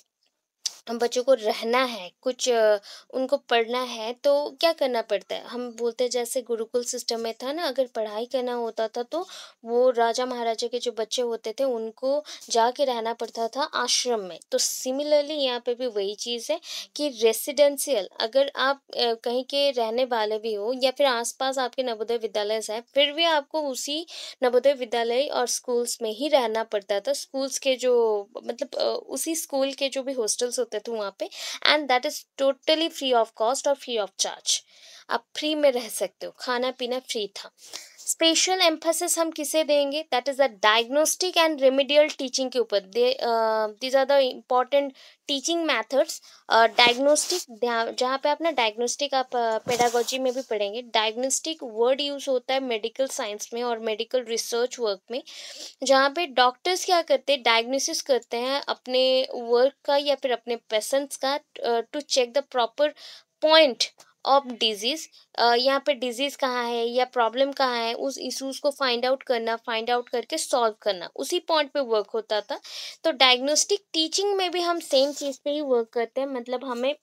बच्चों को रहना है कुछ उनको पढ़ना है तो क्या करना पड़ता है हम बोलते हैं जैसे गुरुकुल सिस्टम में था ना अगर पढ़ाई करना होता था तो वो राजा महाराजा के जो बच्चे होते थे उनको जाके रहना पड़ता था आश्रम में तो सिमिलरली यहाँ पे भी वही चीज़ है कि रेसिडेंशियल अगर आप कहीं के रहने वाले भी हो या फिर आसपास आपके नवोदय विद्यालय हैं फिर भी आपको उसी नवोदय विद्यालय और स्कूल्स में ही रहना पड़ता था स्कूल्स के जो मतलब उसी स्कूल के जो भी हॉस्टल्स होते सकते हो वहाँ पे and that is totally free of cost और फ्री ऑफ चार्ज आप फ्री में रह सकते हो खाना पीना फ्री था स्पेशल एम्फोसिस हम किसे देंगे that is the diagnostic and remedial teaching के ऊपर these are the important teaching methods diagnostic जहाँ पे आप ना डायग्नोस्टिक आप पेडागोजी में भी पढ़ेंगे डायग्नोस्टिक वर्ड यूज़ होता है मेडिकल साइंस में और मेडिकल रिसर्च वर्क में जहाँ पे डॉक्टर्स क्या करते हैं डायग्नोसिस करते हैं अपने वर्क का या फिर अपने पेशेंट्स का to check the proper point of disease uh, यहाँ पे डिजीज़ कहाँ है या प्रॉब्लम कहाँ है उस इश्यूज़ को फाइंड आउट करना फाइंड आउट करके सॉल्व करना उसी पॉइंट पे वर्क होता था तो डायग्नोस्टिक टीचिंग में भी हम सेम चीज़ पे ही वर्क करते हैं मतलब हमें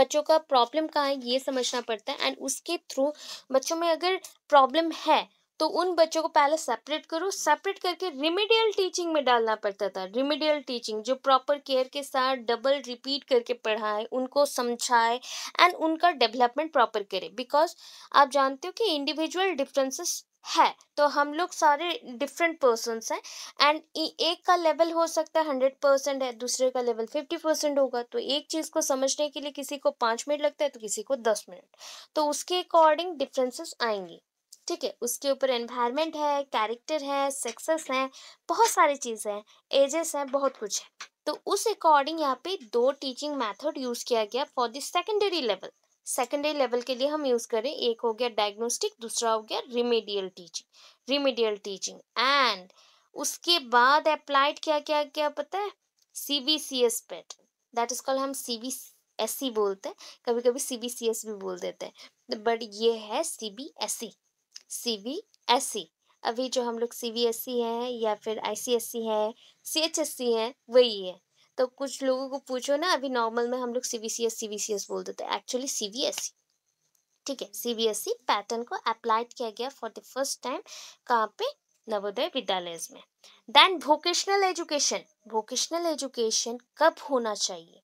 बच्चों का प्रॉब्लम कहाँ है ये समझना पड़ता है एंड उसके थ्रू बच्चों में अगर प्रॉब्लम है तो उन बच्चों को पहले सेपरेट करो सेपरेट करके रिमेडियल टीचिंग में डालना पड़ता था रिमेडियल टीचिंग जो प्रॉपर केयर के साथ डबल रिपीट करके पढ़ाए उनको समझाए एंड उनका डेवलपमेंट प्रॉपर करे बिकॉज आप जानते हो कि इंडिविजुअल डिफरेंसेस है तो हम लोग सारे डिफरेंट पर्सनस हैं एंड एक का लेवल हो सकता है हंड्रेड परसेंट है दूसरे का लेवल फिफ्टी परसेंट होगा तो एक चीज़ को समझने के लिए किसी को पाँच मिनट लगता है तो किसी को दस मिनट तो उसके अकॉर्डिंग डिफरेंसेस आएंगी ठीक है उसके ऊपर एनवायरनमेंट है कैरेक्टर है सक्सेस है बहुत सारी चीज़ें हैं एजेस हैं बहुत कुछ है तो उस अकॉर्डिंग यहाँ पे दो टीचिंग मेथड यूज़ किया गया for the secondary level secondary level के लिए हम यूज़ करें एक हो गया डायग्नोस्टिक दूसरा हो गया remedial teaching remedial teaching and उसके बाद अप्लाइड क्या क्या क्या पता है C B C S pattern that is call हम सी बी एस सी बोलते हैं कभी कभी सी बी सी एस भी बोल देते हैं बट ये है C B S C C B S C अभी जो हम लोग सी बी एस सी है या फिर आई सी एस सी है सी एच एस सी है वही है तो कुछ लोगों को पूछो ना अभी नॉर्मल में हम लोग C B C S C B C S बोल देते हैं actually C B S C ठीक है C B S C pattern को अप्लाइड किया गया फॉर द फर्स्ट टाइम कहाँ पे नवोदय विद्यालय में then vocational education vocational education कब होना चाहिए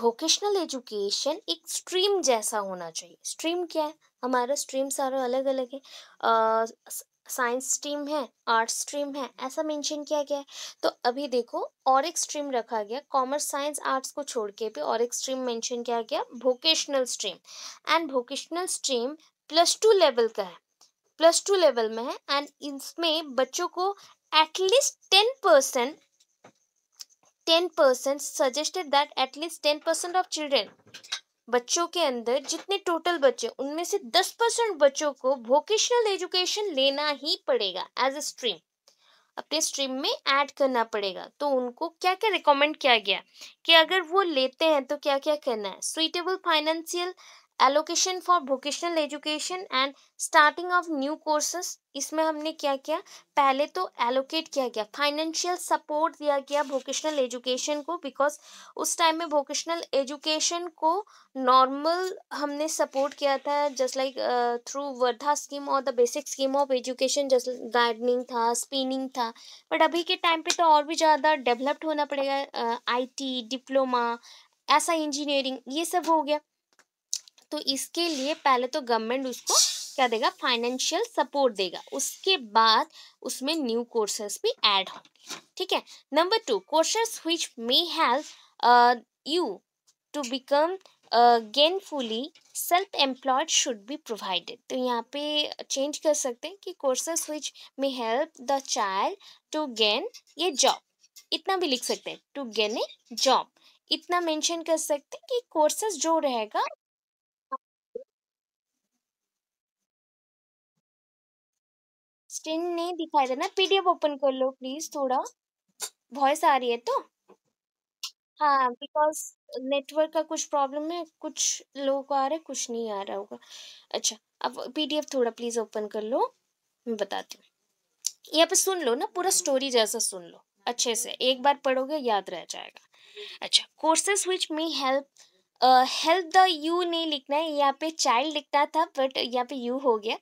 वोकेशनल एजुकेशन एक स्ट्रीम जैसा होना चाहिए स्ट्रीम क्या है हमारा स्ट्रीम सारा अलग अलग है साइंस स्ट्रीम है आर्ट्स स्ट्रीम है ऐसा मेंशन किया गया है तो अभी देखो और एक स्ट्रीम रखा गया कॉमर्स साइंस आर्ट्स को छोड़ के भी और एक स्ट्रीम मेंशन किया गया vocational stream and vocational stream plus two level का है प्लस टू लेवल में है एंड इसमें बच्चों को at least ten percent 10% suggested that at least 10% of children बच्चों के अंदर जितने टोटल बच्चे उनमें से 10 परसेंट बच्चों को वोकेशनल एजुकेशन लेना ही पड़ेगा एज अ स्ट्रीम अपने स्ट्रीम में ऐड करना पड़ेगा तो उनको क्या क्या रिकमेंड किया गया कि अगर वो लेते हैं तो क्या क्या करना है suitable financial allocation for vocational education and starting of new courses इसमें हमने क्या किया पहले तो एलोकेट किया गया फाइनेंशियल सपोर्ट दिया गया वोकेशनल एजुकेशन को बिकॉज उस टाइम में वोकेशनल एजुकेशन को नॉर्मल हमने सपोर्ट किया था just like through Wardha scheme और the basic scheme of education just gardening था स्पिनिंग था बट अभी के टाइम पे तो और भी ज़्यादा डेवलप्ड होना पड़ेगा आई टी डिप्लोमा ऐसा इंजीनियरिंग ये सब हो गया तो इसके लिए पहले तो गवर्नमेंट उसको क्या देगा फाइनेंशियल सपोर्ट देगा उसके बाद उसमें न्यू कोर्सेस भी ऐड होंगे ठीक है number two courses which may help you to become gainfully self employed should be provided तो यहाँ पे चेंज कर सकते हैं कि courses which may help the child to gain ये जॉब इतना भी लिख सकते हैं टू गेन ए जॉब इतना मेंशन कर सकते हैं कि कोर्सेस जो रहेगा स्क्रीन नहीं दिखाई देना पीडीएफ ओपन कर लो प्लीज थोड़ा वॉइस आ रही है तो हाँ बिकॉज नेटवर्क का कुछ प्रॉब्लम है कुछ लोगों को आ रहा है कुछ नहीं आ रहा होगा अच्छा अब पीडीएफ थोड़ा प्लीज ओपन कर लो मैं बताती हूँ यहाँ पे सुन लो ना पूरा स्टोरी जैसा सुन लो अच्छे से एक बार पढ़ोगे याद रह जाएगा अच्छा courses which may help help the you नहीं लिखना है यहाँ पे चाइल्ड लिखता था बट यहाँ पे यू हो गया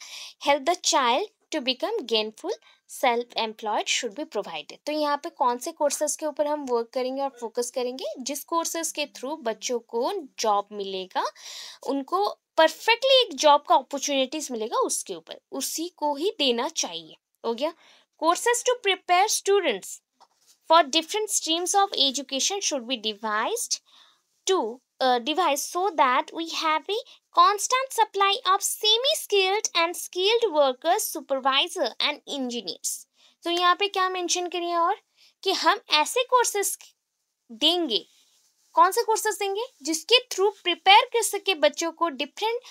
help the child to become gainful self employed should be provided तो यहाँ पे कौन से कोर्सेज के ऊपर हम वर्क करेंगे और फोकस करेंगे जिस कोर्सेज के थ्रू बच्चों को जॉब मिलेगा उनको परफेक्टली एक जॉब का अपॉर्चुनिटीज मिलेगा उसके ऊपर उसी को ही देना चाहिए हो गया courses to prepare students for different streams of education should be devised to device so that we have a constant supply of semi-skilled and skilled workers, supervisor and engineers. तो यहाँ पे क्या मेंशन करिए और कि हम ऐसे कोर्सेस देंगे कौन से कोर्सेस देंगे जिसके थ्रू प्रिपेयर कर सके बच्चों को डिफरेंट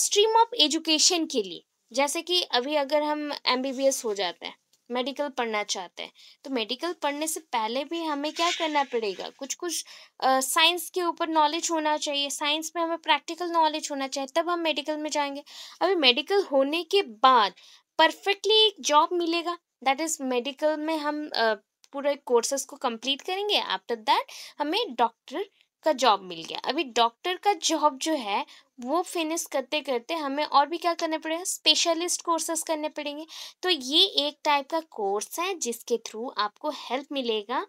स्ट्रीम ऑफ एजुकेशन के लिए जैसे कि अभी अगर हम एम हो जाते हैं मेडिकल पढ़ना चाहते हैं तो मेडिकल पढ़ने से पहले भी हमें क्या करना पड़ेगा कुछ कुछ साइंस के ऊपर नॉलेज होना चाहिए साइंस में हमें प्रैक्टिकल नॉलेज होना चाहिए तब हम मेडिकल में जाएंगे अभी मेडिकल होने के बाद परफेक्टली एक जॉब मिलेगा दैट इज़ मेडिकल में हम uh, पूरे कोर्सेज को कंप्लीट करेंगे आफ्टर दैट हमें डॉक्टर का जॉब मिल गया अभी डॉक्टर का जॉब जो है वो फिनिश करते करते हमें और भी क्या करने पड़ेगा स्पेशलिस्ट कोर्सेस करने पड़ेंगे तो ये एक टाइप का कोर्स है जिसके थ्रू आपको हेल्प मिलेगा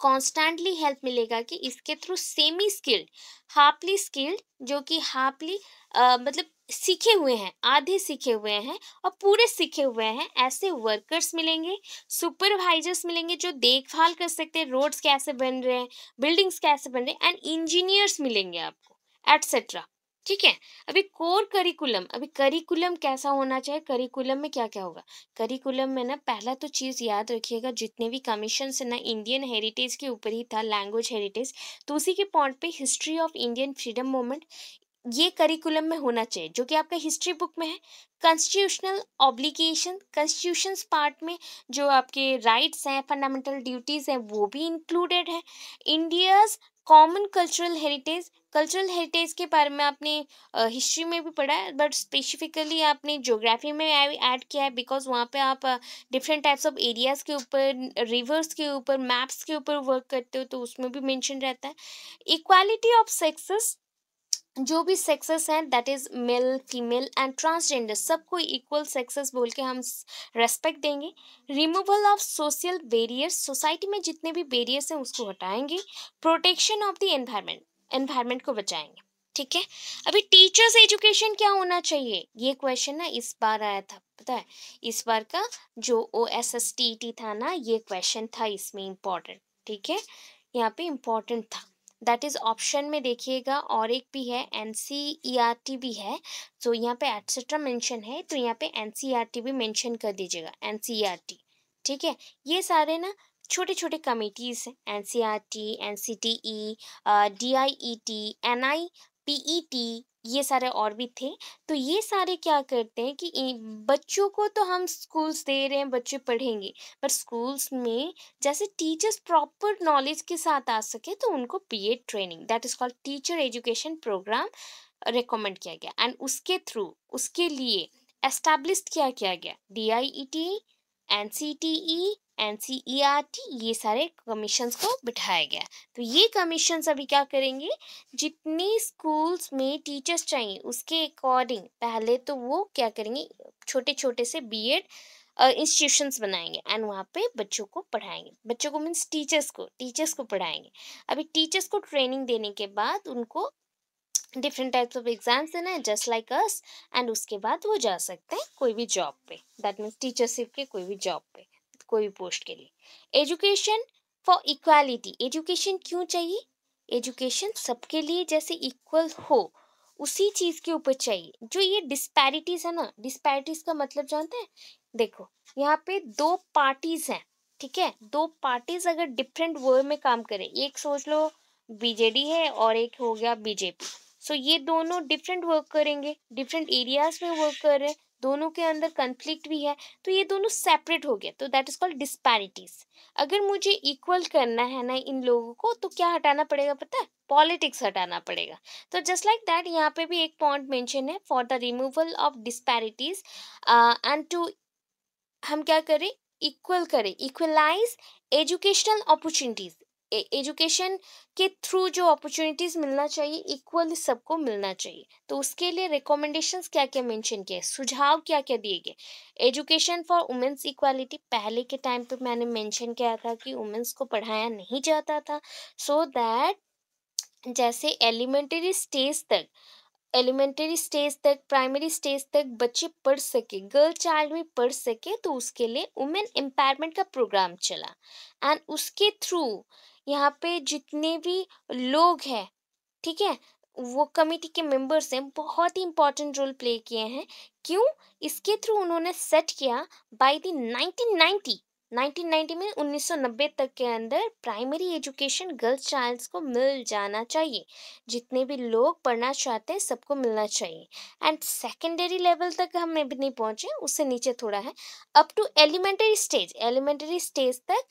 कॉन्स्टेंटली हेल्प मिलेगा कि इसके through semi skilled halfly skilled जो कि हाफली मतलब सीखे हुए हैं आधे सीखे हुए हैं और पूरे सीखे हुए हैं ऐसे वर्कर्स मिलेंगे सुपरवाइजर्स मिलेंगे जो देखभाल कर सकते हैं रोड्स कैसे बन रहे हैं बिल्डिंग्स कैसे बन रहे हैं एंड इंजीनियर्स मिलेंगे आपको एट्सेट्रा ठीक है अभी कोर करिकुलम अभी करिकुलम कैसा होना चाहिए करिकुलम में क्या क्या होगा करिकुलम में ना पहला तो चीज़ याद रखिएगा जितने भी कमीशन है ना इंडियन हेरिटेज के ऊपर ही था लैंग्वेज हेरिटेज तो उसी के पॉइंट पे history of Indian freedom movement ये करिकुलम में होना चाहिए जो कि आपका हिस्ट्री बुक में है कॉन्स्टिट्यूशनल ऑब्लिगेशन कॉन्स्टिट्यूशन पार्ट में जो आपके राइट्स हैं फंडामेंटल ड्यूटीज़ हैं वो भी इंक्लूडेड है India's common cultural heritage cultural heritage के बारे में आपने हिस्ट्री में भी पढ़ा है बट स्पेसिफिकली आपने ज्योग्राफी में ऐड किया है बिकॉज वहाँ पे आप डिफरेंट टाइप्स ऑफ एरियाज़ के ऊपर रिवर्स के ऊपर मैप्स के ऊपर वर्क करते हो तो उसमें भी मेंशन रहता है इक्वालिटी ऑफ सेक्सेस जो भी सेक्सेस हैं that is male female and transgender सबको इक्वल सेक्सेस बोल के हम रेस्पेक्ट देंगे removal of social barriers society में जितने भी बेरियर्स हैं उसको हटाएंगे protection of the environment environment को बचाएंगे ठीक है अभी टीचर्स एजुकेशन क्या होना चाहिए ये क्वेश्चन ना इस बार आया था पता है इस बार का जो O S S T T था ना ये क्वेश्चन था इसमें इम्पोर्टेंट ठीक है यहाँ पे इम्पोर्टेंट था दैट इज़ ऑप्शन में देखिएगा और एक भी है N C E R T भी है तो so, यहाँ पे एटसेट्रा मेंशन है तो यहाँ पे एन सी आर टी भी मेंशन कर दीजिएगा एन सी आर टी ठीक है ये सारे ना छोटे छोटे कमेटीज़ हैं N C R T N C T E D I E T N I P E T ये सारे और भी थे तो ये सारे क्या करते हैं कि बच्चों को तो हम स्कूल्स दे रहे हैं बच्चे पढ़ेंगे पर स्कूल्स में जैसे टीचर्स प्रॉपर नॉलेज के साथ आ सके तो उनको P Ed training that is called teacher education program recommend किया गया एंड उसके थ्रू उसके लिए एस्टैब्लिश किया गया D I E T N C T E N C E R T ये सारे कमीशन को बिठाया गया तो ये कमीशन अभी क्या करेंगे जितनी स्कूल्स में टीचर्स चाहिए उसके अकॉर्डिंग पहले तो वो क्या करेंगे छोटे छोटे से बी एड इंस्टीट्यूशंस बनाएंगे एंड वहाँ पे बच्चों को पढ़ाएंगे बच्चों को मीन्स टीचर्स को टीचर्स को पढ़ाएंगे अभी टीचर्स को ट्रेनिंग देने के बाद उनको डिफरेंट टाइप्स ऑफ एग्जाम्स देना है जस्ट लाइक अस एंड उसके बाद वो जा सकते हैं कोई भी जॉब पे दैट मीन्स टीचरशिप के कोई भी जॉब पे कोई भी पोस्ट के लिए एजुकेशन फॉर इक्वालिटी एजुकेशन क्यों चाहिए एजुकेशन सबके लिए जैसे इक्वल हो उसी चीज़ के ऊपर चाहिए जो ये डिस्पैरिटीज़ है ना डिस्पैरिटीज़ का मतलब जानते हैं देखो यहाँ पे दो पार्टीज़ हैं ठीक है दो पार्टीज़ अगर डिफरेंट वे में काम करें एक सोच लो बीजेडी है और एक हो गया बीजेपी सो so, ये दोनों डिफरेंट वर्क करेंगे डिफरेंट एरियाज में वर्क कर रहे हैं दोनों के अंदर कंफ्लिक्ट भी है तो ये दोनों सेपरेट हो गया तो दैट इज कॉल्ड डिस्पैरिटीज अगर मुझे इक्वल करना है ना इन लोगों को तो क्या हटाना पड़ेगा पता है पॉलिटिक्स हटाना पड़ेगा तो जस्ट लाइक दैट यहाँ पे भी एक पॉइंट मेंशन है for the removal of disparities and to हम क्या करें इक्वल करें इक्वलाइज एजुकेशनल अपॉर्चुनिटीज एजुकेशन के थ्रू जो अपॉर्चुनिटीज़ मिलना चाहिए इक्वल सबको मिलना चाहिए तो उसके लिए रिकमेंडेशन क्या क्या मेंशन किए सुझाव क्या क्या दिए गए एजुकेशन फॉर वुमेंस इक्वालिटी पहले के टाइम पे मैंने मेंशन किया था कि वुमेंस को पढ़ाया नहीं जाता था सो so दैट जैसे एलिमेंट्री स्टेज तक एलिमेंट्री स्टेज तक प्राइमरी स्टेज तक बच्चे पढ़ सके गर्ल चाइल्ड में पढ़ सके तो उसके लिए वुमेन एम्पावरमेंट का प्रोग्राम चला एंड उसके थ्रू यहाँ पे जितने भी लोग हैं ठीक है वो कमेटी के मेंबर्स हैं बहुत ही इंपॉर्टेंट रोल प्ले किए हैं क्यों इसके थ्रू उन्होंने सेट किया बाय दी 1990 1990 में 1990 तक के अंदर प्राइमरी एजुकेशन गर्ल्स चाइल्ड्स को मिल जाना चाहिए जितने भी लोग पढ़ना चाहते हैं सबको मिलना चाहिए एंड सेकेंडरी लेवल तक हम भी नहीं पहुँचे उससे नीचे थोड़ा है up to elementary stage elementary stage तक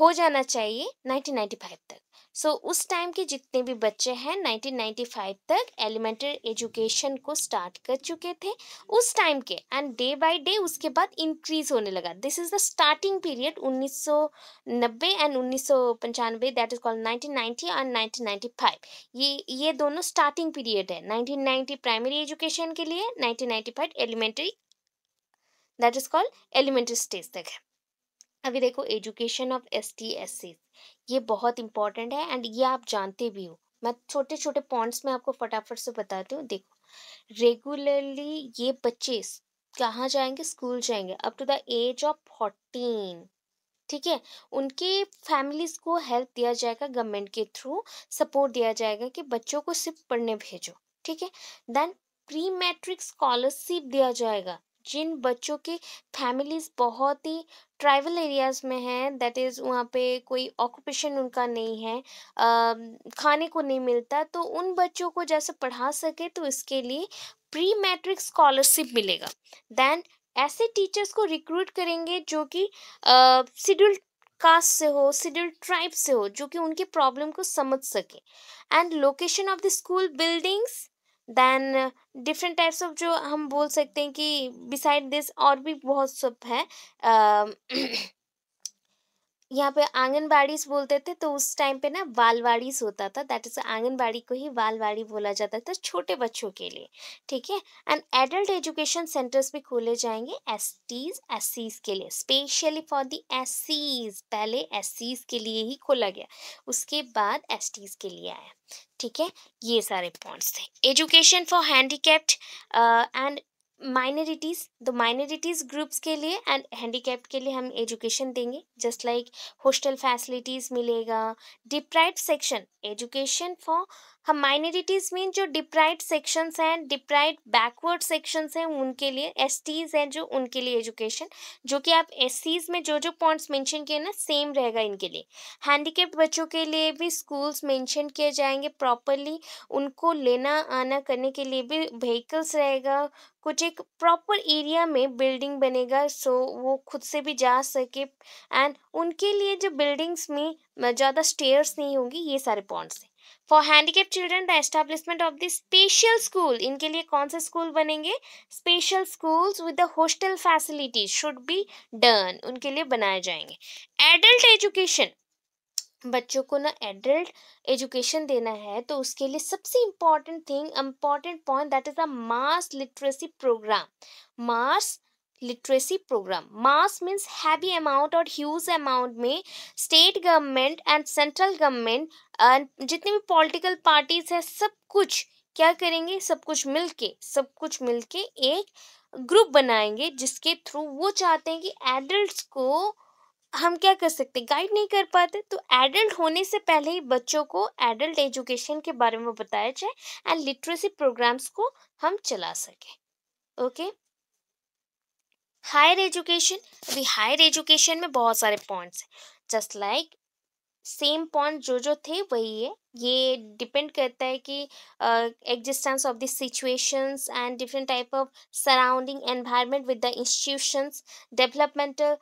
हो जाना चाहिए 1995 तक सो so, उस टाइम के जितने भी बच्चे हैं 1995 तक एलिमेंट्री एजुकेशन को स्टार्ट कर चुके थे उस टाइम के एंड डे बाय डे उसके बाद इंक्रीज होने लगा this is the starting period 1990 and उन्नीस दैट इज़ कॉल्ड 1990 एंड 1995 ये ये दोनों स्टार्टिंग पीरियड है 1990 प्राइमरी एजुकेशन के लिए 1995 elementary that is called elementary stage तक है अभी देखो education of S T S C ये बहुत इंपॉर्टेंट है एंड ये आप जानते भी हो मैं छोटे छोटे पॉइंट्स में आपको फटाफट से बताती हूँ देखो रेगुलरली ये बच्चे कहाँ जाएंगे स्कूल जाएंगे up to the age of fourteen ठीक है उनके फैमिलीज को हेल्प दिया जाएगा गवर्नमेंट के थ्रू सपोर्ट दिया जाएगा कि बच्चों को सिर्फ पढ़ने भेजो ठीक है देन प्री मैट्रिक स्कॉलरशिप दिया जाएगा जिन बच्चों की फैमिलीज़ बहुत ही ट्राइबल एरियाज़ में हैं दैट इज़ वहाँ पे कोई ऑक्यूपेशन उनका नहीं है आ, खाने को नहीं मिलता तो उन बच्चों को जैसे पढ़ा सके तो इसके लिए प्री मैट्रिक स्कॉलरशिप मिलेगा दैन ऐसे टीचर्स को रिक्रूट करेंगे जो कि शेड्यूल कास्ट से हो शेड्यूल ट्राइब से हो जो कि उनकी प्रॉब्लम को समझ सके and location of the school buildings then different types of जो हम बोल सकते हैं कि बिसाइड दिस और भी बहुत सब है यहाँ पे आंगनबाड़ी बोलते थे तो उस टाइम पे ना बालवाड़ी होता था दैट इज आंगनबाड़ी को ही बालवाड़ी बोला जाता था छोटे बच्चों के लिए ठीक है एंड एडल्ट एजुकेशन सेंटर्स भी खोले जाएंगे एस टीज एस सीज के लिए specially for the S Cs पहले एस सीज के लिए ही खोला गया उसके बाद एस टीज के लिए आया ठीक है ये सारे पॉइंट्स थे education for handicapped and minorities तो माइनॉरिटीज़ ग्रुप्स के लिए एंड हैंडीकैप के लिए हम एजुकेशन देंगे जस्ट लाइक हॉस्टल फैसिलिटीज़ मिलेगा डिप्राइव सेक्शन एजुकेशन फॉर हम माइनॉरिटीज़ मीन जो डिप्राइड सेक्शंस हैं डिप्राइड बैकवर्ड सेक्शंस हैं उनके लिए एस टीज हैं जो उनके लिए एजुकेशन जो कि आप एस सीज में जो जो पॉइंट्स मेंशन किए ना सेम रहेगा इनके लिए हैंडीकेप्ड बच्चों के लिए भी स्कूल्स मेंशन किए जाएंगे प्रॉपरली उनको लेना आना करने के लिए भी व्हीकल्स रहेगा कुछ एक प्रॉपर एरिया में बिल्डिंग बनेगा सो वो खुद से भी जा सके एंड उनके लिए जो बिल्डिंग्स में ज़्यादा स्टेयर्स नहीं होंगी ये सारे पॉइंट्स हैं for handicap children the establishment of the special school इनके लिए कौन से स्कूल बनेंगे special schools with the hostel facilities should be done उनके लिए बनाए जाएंगे एडल्ट एजुकेशन बच्चों को ना एडल्ट एजुकेशन देना है तो उसके लिए सबसे important thing important point that is the mass literacy program mass literacy program mass means heavy amount और ह्यूज अमाउंट में state government and central government जितनी भी पॉलिटिकल पार्टीज हैं सब कुछ क्या करेंगे सब कुछ मिलके सब कुछ मिलके एक ग्रुप बनाएंगे जिसके थ्रू वो चाहते हैं कि एडल्ट को हम क्या कर सकते गाइड नहीं कर पाते तो एडल्ट होने से पहले ही बच्चों को एडल्ट एजुकेशन के बारे में बताया जाए एंड लिटरेसी प्रोग्राम्स को हम चला सकें ओके okay? हायर एजुकेशन अभी हायर एजुकेशन में बहुत सारे पॉइंट्स हैं जस्ट लाइक सेम पॉइंट जो जो थे वही है ये डिपेंड करता है कि existence of the situations and different type of surrounding environment with the institutions developmental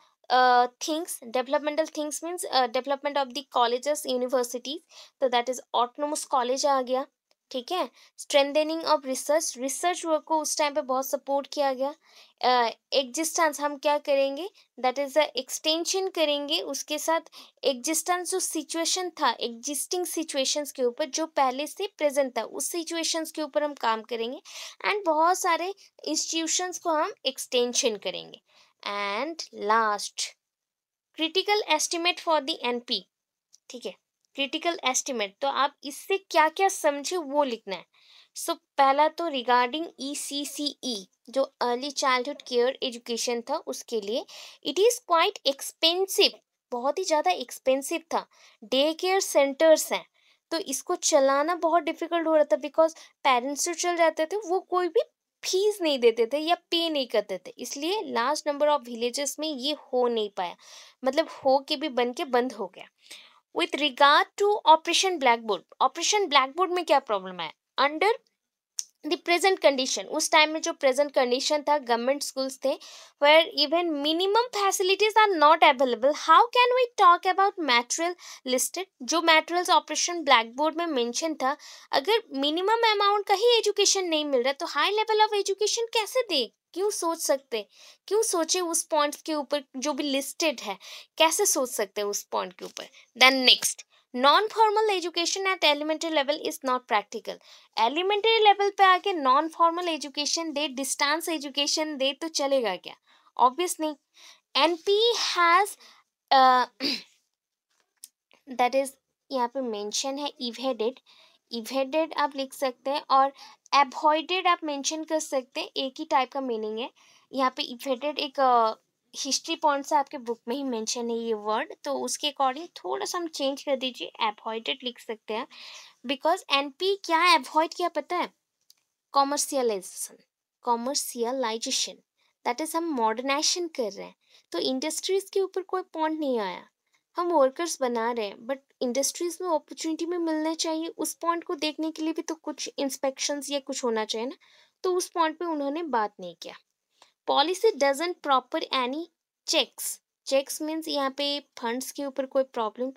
things developmental things means development of the colleges universities तो दैट इज ऑटोनोमस कॉलेज आ गया ठीक है strengthening of research research work को उस time पे बहुत support किया गया एग्जिस्टेंस uh, हम क्या करेंगे दैट इज़ द एक्सटेंशन करेंगे उसके साथ एग्जिस्टेंस जो सिचुएशन था एग्जिस्टिंग सिचुएशंस के ऊपर जो पहले से प्रेजेंट था उस सिचुएशंस के ऊपर हम काम करेंगे एंड बहुत सारे इंस्टीट्यूशंस को हम एक्सटेंशन करेंगे and last critical estimate for the N ठीक है क्रिटिकल एस्टिमेट तो आप इससे क्या क्या समझे वो लिखना है सो so, पहला तो रिगार्डिंग ई सी सी ई जो अर्ली चाइल्डहुड केयर एजुकेशन था उसके लिए इट इज़ क्वाइट एक्सपेंसिव बहुत ही ज़्यादा एक्सपेंसिव था डे केयर सेंटर्स हैं तो इसको चलाना बहुत डिफिकल्ट हो रहा था बिकॉज पेरेंट्स जो चल जाते थे वो कोई भी फीस नहीं देते थे या पे नहीं करते थे इसलिए लार्ज नंबर ऑफ विलेजेस में ये हो नहीं पाया मतलब हो के भी बन के बंद हो गया with regard to operation blackboard operation blackboard में क्या प्रॉब्लम है अंडर द प्रेजेंट कंडीशन उस टाइम में जो प्रेजेंट कंडीशन था गवर्नमेंट स्कूल्स थे where even minimum facilities are not available how can we talk about material listed जो materials operation black board में मेंशन था अगर मिनिमम अमाउंट का ही एजुकेशन नहीं मिल रहा तो हाई लेवल ऑफ एजुकेशन कैसे दे क्यों सोच सकते क्यों सोचे उस पॉइंट के ऊपर जो भी लिस्टेड है कैसे सोच सकते हैं उस पॉइंट के ऊपर then next non formal education at elementary level is not practical elementary level पे आके नॉन फॉर्मल एजुकेशन दे डिस्टेंस एजुकेशन दे तो चलेगा क्या obviously N P has that is यहाँ पे मेंशन है इवेडेड इवेडेड आप लिख सकते हैं और एवॉइडेड आप मेंशन कर सकते हैं एक ही टाइप का मीनिंग है यहाँ पे इवेडेड एक uh, हिस्ट्री पॉइंट से आपके बुक में ही मेंशन है ये वर्ड तो उसके अकॉर्डिंग थोड़ा सा हम चेंज कर दीजिए एवॉइडेड लिख सकते हैं बिकॉज एन पी क्या एवॉइड किया पता है कॉमर्शियलाइजेशन कॉमर्शियलाइजेशन दैट इज़ हम मॉडर्नाइजेशन कर रहे हैं तो इंडस्ट्रीज़ के ऊपर कोई पॉइंट नहीं आया हम वर्कर्स बना रहे हैं बट इंडस्ट्रीज़ में अपॉर्चुनिटी में मिलना चाहिए उस पॉइंट को देखने के लिए भी तो कुछ इंस्पेक्शंस या कुछ होना चाहिए ना तो उस पॉइंट पे उन्होंने बात नहीं किया policy doesn't proper any checks checks means यहाँ पे फंड्स के ऊपर कोई प्रॉब्लम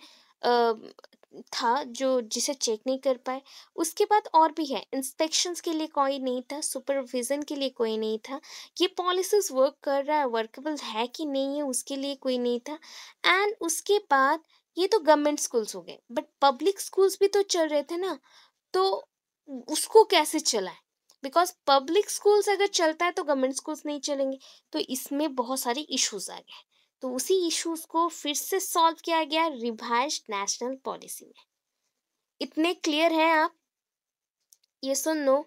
था जो जिसे चेक नहीं कर पाए उसके बाद और भी है इंस्पेक्शंस के लिए कोई नहीं था सुपरविज़न के लिए कोई नहीं था ये पॉलिसीज वर्क कर रहा है वर्केबल है कि नहीं है उसके लिए कोई नहीं था एंड उसके बाद ये तो गवर्नमेंट स्कूल्स हो गए बट पब्लिक स्कूल्स भी तो चल रहे थे ना तो उसको कैसे चलाएं बिकॉज पब्लिक स्कूल्स अगर चलता है तो गवर्नमेंट स्कूल्स नहीं चलेंगे तो इसमें बहुत सारे इश्यूज आ गए तो उसी इश्यूज को फिर से सॉल्व किया गया रिवाइज नेशनल पॉलिसी में इतने क्लियर हैं आप ये सुन नो